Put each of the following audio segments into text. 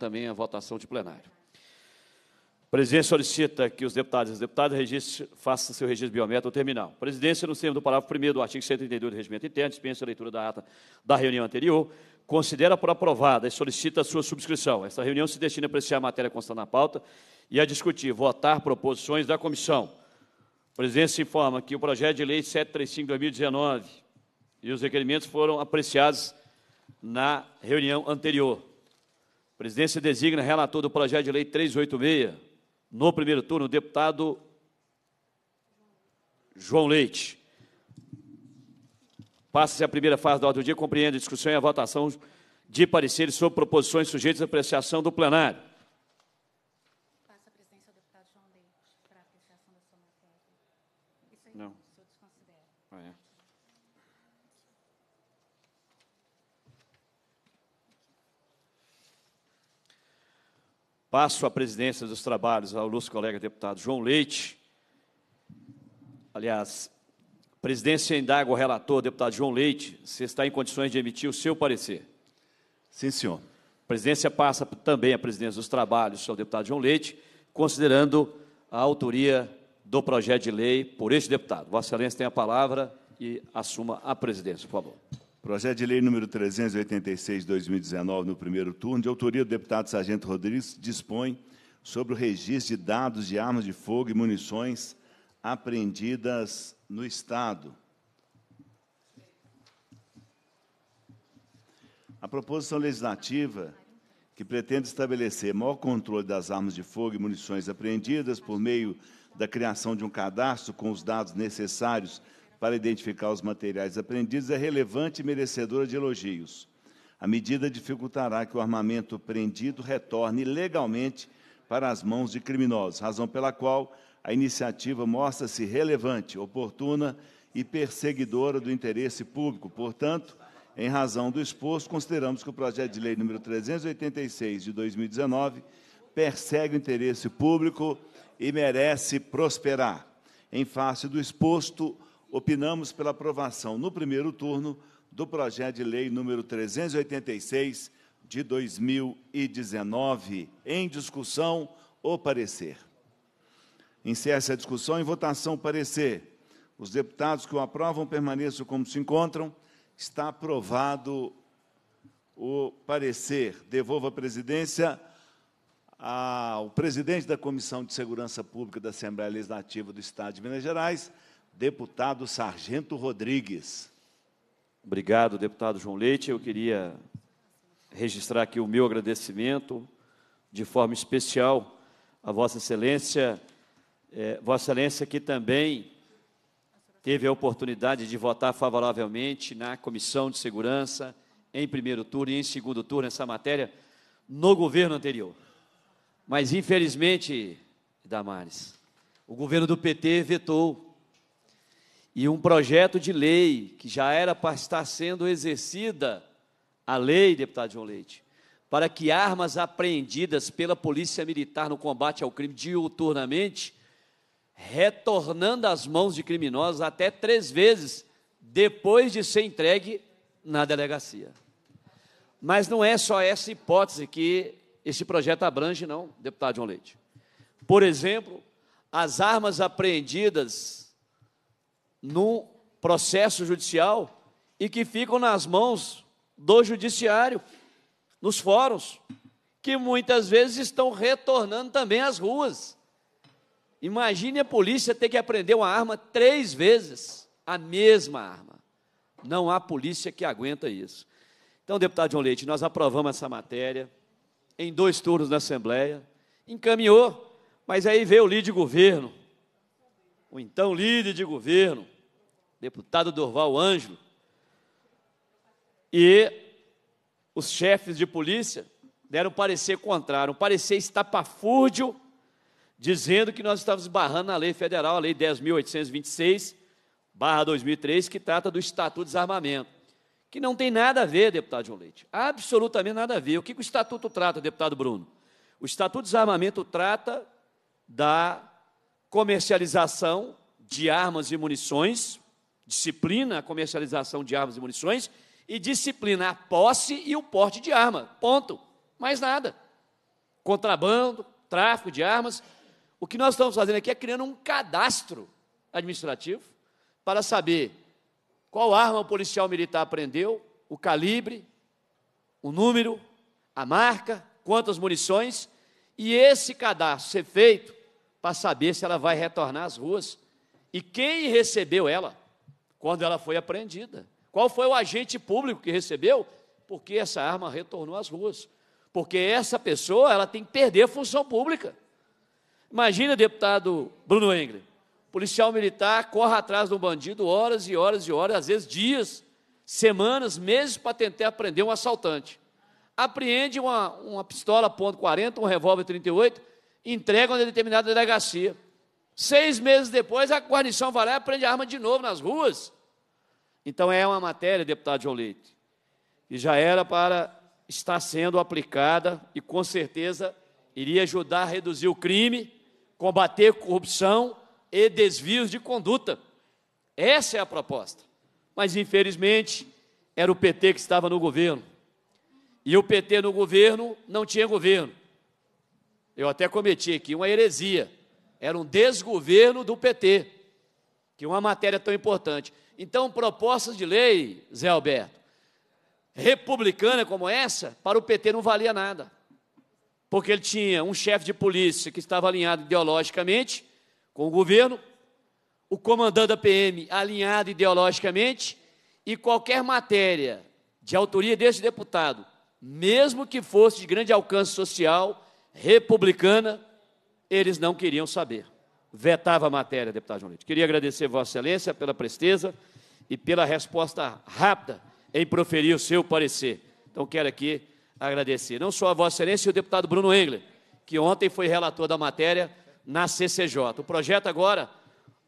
também a votação de plenário. O presidente solicita que os deputados e as deputadas façam seu registro biométrico ao terminal. A presidência, no termo do parágrafo 1 do artigo 132 do Regimento Interno, dispensa a leitura da ata da reunião anterior, considera por aprovada e solicita a sua subscrição. Esta reunião se destina a apreciar a matéria constante na pauta e a discutir, votar proposições da comissão. A presidência informa que o projeto de lei 735-2019 e os requerimentos foram apreciados na reunião anterior presidência designa relator do projeto de lei 386. No primeiro turno, o deputado João Leite. Passa-se a primeira fase da ordem do dia, compreende a discussão e a votação de pareceres sobre proposições sujeitas à apreciação do plenário. Passo a presidência dos trabalhos ao nosso colega deputado João Leite. Aliás, presidência indaga o relator, deputado João Leite, se está em condições de emitir o seu parecer. Sim, senhor. A presidência passa também a presidência dos trabalhos ao deputado João Leite, considerando a autoria do projeto de lei por este deputado. Vossa Excelência tem a palavra e assuma a presidência, por favor. Projeto de lei número 386, 2019, no primeiro turno, de autoria do deputado Sargento Rodrigues, dispõe sobre o registro de dados de armas de fogo e munições apreendidas no Estado. A proposição legislativa que pretende estabelecer maior controle das armas de fogo e munições apreendidas por meio da criação de um cadastro com os dados necessários para identificar os materiais apreendidos é relevante e merecedora de elogios. A medida dificultará que o armamento apreendido retorne legalmente para as mãos de criminosos, razão pela qual a iniciativa mostra-se relevante, oportuna e perseguidora do interesse público. Portanto, em razão do exposto, consideramos que o projeto de lei número 386 de 2019 persegue o interesse público e merece prosperar. Em face do exposto, opinamos pela aprovação no primeiro turno do projeto de lei número 386 de 2019. Em discussão, o parecer. Encerra-se a discussão em votação parecer. Os deputados que o aprovam permaneçam como se encontram. Está aprovado o parecer. Devolvo a presidência ao presidente da Comissão de Segurança Pública da Assembleia Legislativa do Estado de Minas Gerais, deputado Sargento Rodrigues. Obrigado, deputado João Leite. Eu queria registrar aqui o meu agradecimento, de forma especial, a Vossa Excelência, é, Vossa Excelência que também teve a oportunidade de votar favoravelmente na Comissão de Segurança, em primeiro turno e em segundo turno, essa matéria, no governo anterior. Mas, infelizmente, Damares, o governo do PT vetou e um projeto de lei que já era para estar sendo exercida, a lei, deputado João Leite, para que armas apreendidas pela Polícia Militar no combate ao crime diuturnamente, retornando às mãos de criminosos até três vezes depois de ser entregue na delegacia. Mas não é só essa hipótese que esse projeto abrange, não, deputado João Leite. Por exemplo, as armas apreendidas no processo judicial e que ficam nas mãos do judiciário, nos fóruns, que muitas vezes estão retornando também às ruas. Imagine a polícia ter que aprender uma arma três vezes, a mesma arma. Não há polícia que aguenta isso. Então, deputado João Leite, nós aprovamos essa matéria em dois turnos na Assembleia, encaminhou, mas aí veio o líder de governo, o então líder de governo, deputado Dorval Ângelo, e os chefes de polícia deram parecer contrário, um parecer estapafúrdio, dizendo que nós estávamos barrando a lei federal, a lei 10.826, barra 2003, que trata do Estatuto de Desarmamento, que não tem nada a ver, deputado João Leite, absolutamente nada a ver. O que, que o Estatuto trata, deputado Bruno? O Estatuto de Desarmamento trata da comercialização de armas e munições Disciplina a comercialização de armas e munições e disciplina a posse e o porte de arma. Ponto. Mais nada. Contrabando, tráfico de armas. O que nós estamos fazendo aqui é criando um cadastro administrativo para saber qual arma o policial militar prendeu, o calibre, o número, a marca, quantas munições, e esse cadastro ser feito para saber se ela vai retornar às ruas e quem recebeu ela quando ela foi apreendida. Qual foi o agente público que recebeu? Porque essa arma retornou às ruas. Porque essa pessoa ela tem que perder a função pública. Imagina, deputado Bruno Engle, policial militar corre atrás de um bandido horas e horas e horas, às vezes dias, semanas, meses para tentar apreender um assaltante. Apreende uma, uma pistola .40, um revólver 38, entrega a uma determinada delegacia. Seis meses depois, a guarnição vai lá e prende arma de novo nas ruas. Então é uma matéria, deputado João Leite, que já era para estar sendo aplicada e com certeza iria ajudar a reduzir o crime, combater corrupção e desvios de conduta. Essa é a proposta. Mas infelizmente era o PT que estava no governo. E o PT no governo não tinha governo. Eu até cometi aqui uma heresia. Era um desgoverno do PT, que é uma matéria tão importante. Então, propostas de lei, Zé Alberto, republicana como essa, para o PT não valia nada. Porque ele tinha um chefe de polícia que estava alinhado ideologicamente com o governo, o comandante da PM alinhado ideologicamente, e qualquer matéria de autoria deste deputado, mesmo que fosse de grande alcance social, republicana, eles não queriam saber. Vetava a matéria, deputado João Leite. Queria agradecer Vossa Excelência pela presteza e pela resposta rápida em proferir o seu parecer. Então, quero aqui agradecer não só a Vossa Excelência e o deputado Bruno Engler, que ontem foi relator da matéria na CCJ. O projeto agora,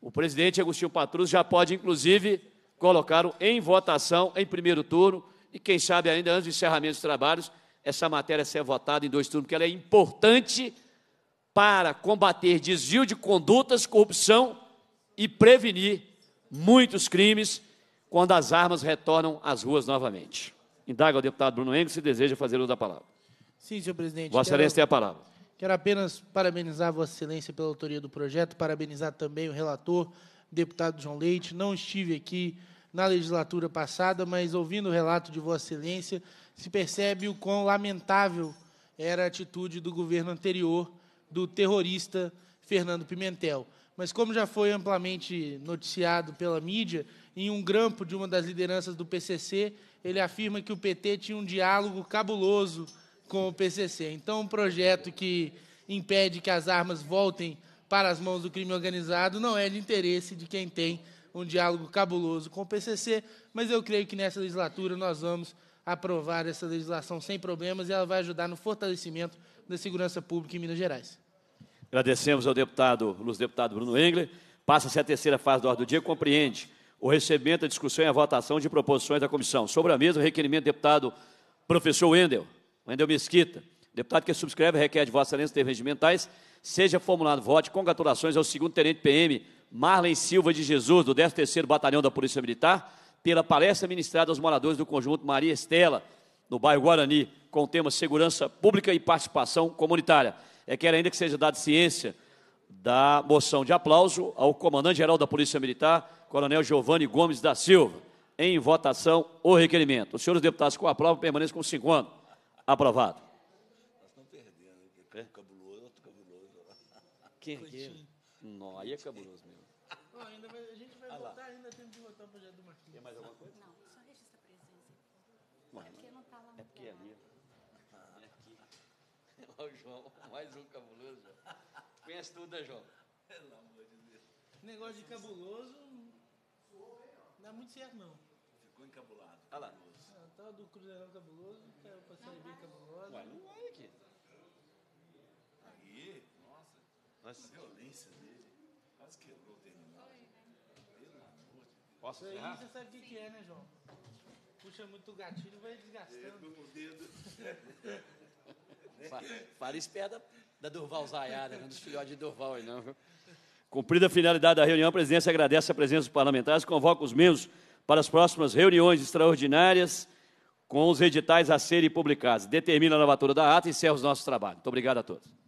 o presidente Agostinho Patrus já pode, inclusive, colocar em votação em primeiro turno e, quem sabe, ainda antes do encerramento dos trabalhos, essa matéria ser votada em dois turnos, porque ela é importante para combater desvio de condutas, corrupção e prevenir muitos crimes quando as armas retornam às ruas novamente. Indaga o deputado Bruno Engels se deseja fazer uso da palavra. Sim, senhor presidente. Vossa Excelência tem a palavra. Quero apenas parabenizar Vossa Excelência pela autoria do projeto, parabenizar também o relator, deputado João Leite. Não estive aqui na legislatura passada, mas ouvindo o relato de Vossa Excelência, se percebe o quão lamentável era a atitude do governo anterior do terrorista Fernando Pimentel. Mas como já foi amplamente noticiado pela mídia, em um grampo de uma das lideranças do PCC, ele afirma que o PT tinha um diálogo cabuloso com o PCC. Então, um projeto que impede que as armas voltem para as mãos do crime organizado não é de interesse de quem tem um diálogo cabuloso com o PCC, mas eu creio que nessa legislatura nós vamos aprovar essa legislação sem problemas e ela vai ajudar no fortalecimento da segurança pública em Minas Gerais. Agradecemos ao deputado, Luz deputado Bruno Engler. Passa-se a terceira fase da ordem do dia, compreende o recebimento, a discussão e a votação de proposições da comissão. Sobre a mesa, o requerimento do deputado professor Wendel, Wendel Mesquita. Deputado que subscreve requer de Vossa Excelência intervenções mentais, seja formulado voto congratulações ao segundo tenente PM Marlen Silva de Jesus, do 13º Batalhão da Polícia Militar, pela palestra ministrada aos moradores do conjunto Maria Estela, no bairro Guarani, com o tema Segurança Pública e Participação Comunitária é que era ainda que seja dada ciência da moção de aplauso ao comandante-geral da Polícia Militar, Coronel Giovanni Gomes da Silva. Em votação, o requerimento. Os senhores deputados com aplauso permaneçam com cinco anos. Aprovado. Nós estamos perdendo, é um cabuloso, outro cabuloso. Quem é Não, aí é cabuloso mesmo. Bom, ainda, a gente vai ah votar, ainda temos que votar o projeto do Marquinhos. Tem mais alguma coisa? Não, só registra a presença. Não, é porque não está lá. É porque é ali. Olha o João, mais um cabuloso, conhece tudo, né, João? Pelo amor de Deus. Negócio de cabuloso. Não dá é muito certo, não. Ficou encabulado. Olha lá. Ah, tá Ah, do Cruzeirão cabuloso, caiu é pra série bem cabuloso. Ué, não vai é aqui. Aí, nossa. nossa. A violência dele. Quase quebrou o terminal. Né? Pelo amor de Deus. Posso Isso aí você sabe o que, que é, né, João? Puxa muito o gatilho, vai desgastando. Dedo, o dedo. É. Fala isso da, da Durval Zaiada, não né? dos filhotes de Durval não. Cumprida a finalidade da reunião, a presidência agradece a presença dos parlamentares, convoca os membros para as próximas reuniões extraordinárias com os editais a serem publicados. Determina a novatura da ata e encerra os nossos trabalhos. Muito obrigado a todos.